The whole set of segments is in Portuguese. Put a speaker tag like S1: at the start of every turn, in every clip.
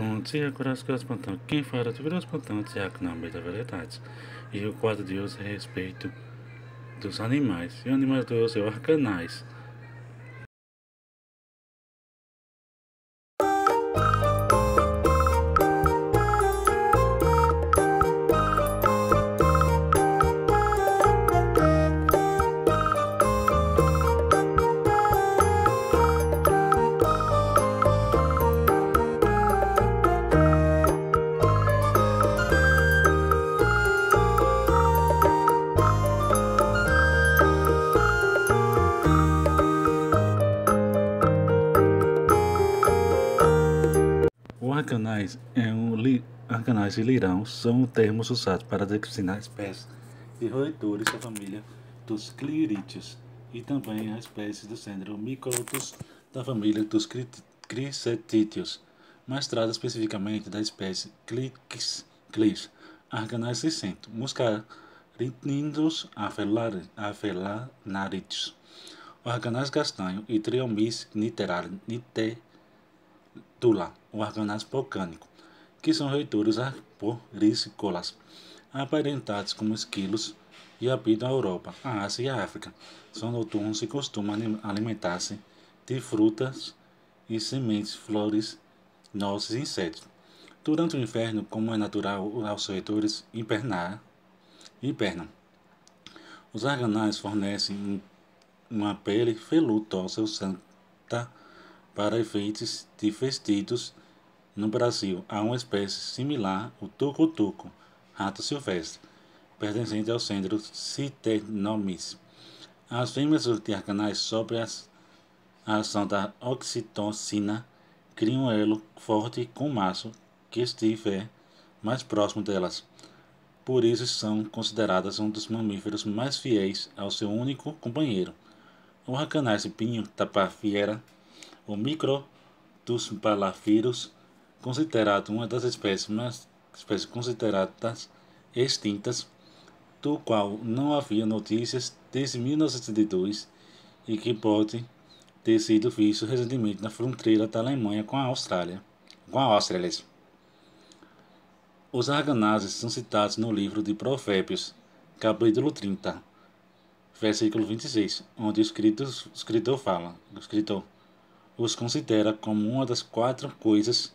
S1: Bom dia, coração, coração espontâneo. Quem fala sobre os espontâneos é a economia da variedades. E o quadro de hoje é a respeito dos animais. E o animal de hoje é o arcanais. Arcanais, é um li, arcanais e lirão são termos usados para designar espécies e roedores da família dos clirídeos e também a espécie do gênero Microtus da família dos cricetídeos, mas trata especificamente da espécie Clix, Clix Arcanais cento, Muscarinidos afelanarites, Arcanais castanho e Triomis niteralis tula, o organás volcânico, que são reitores arborícolas, aparentados como esquilos e habitam a Europa, a Ásia e a África. São noturnos e costumam alimentar-se de frutas e sementes, flores, nozes e insetos. Durante o inverno, como é natural aos reitores, hibernar, hibernam. Os arganais fornecem uma pele felutosa ao Santa para efeitos de festidos, no Brasil há uma espécie similar, o tucutuco, rato silvestre, pertencente ao centro Citenomis. As fêmeas anais sobre as, a ação da oxitocina criam um elo forte com o macho que estiver mais próximo delas. Por isso são consideradas um dos mamíferos mais fiéis ao seu único companheiro. O Racanace pinho tapafiera o palafirus considerado uma das espécies, espécies consideradas extintas, do qual não havia notícias desde 1902, e que pode ter sido visto recentemente na fronteira da Alemanha com a Austrália, com a Austrália. Os arganazes são citados no livro de Provérbios, capítulo 30, versículo 26, onde o escritor, o escritor fala, o escritor os considera como uma das quatro coisas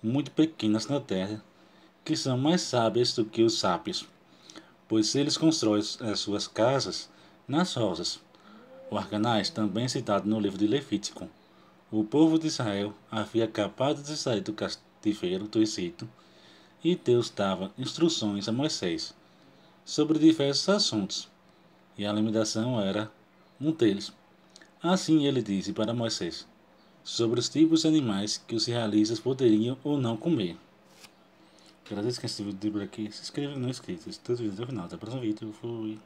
S1: muito pequenas na Terra que são mais sábias do que os sábios, pois eles constroem as suas casas nas rosas. O Arcanais, também citado no livro de Levítico, o povo de Israel havia acabado de sair do cativeiro do Egito e Deus dava instruções a Moisés sobre diversos assuntos, e a limitação era um deles. Assim ele disse para Moisés: sobre os tipos de animais que os realistas poderiam ou não comer. Agradeço quem assistiu o vídeo por aqui, se inscreva no inscrito, se inscreva no final, até o próximo vídeo, fui!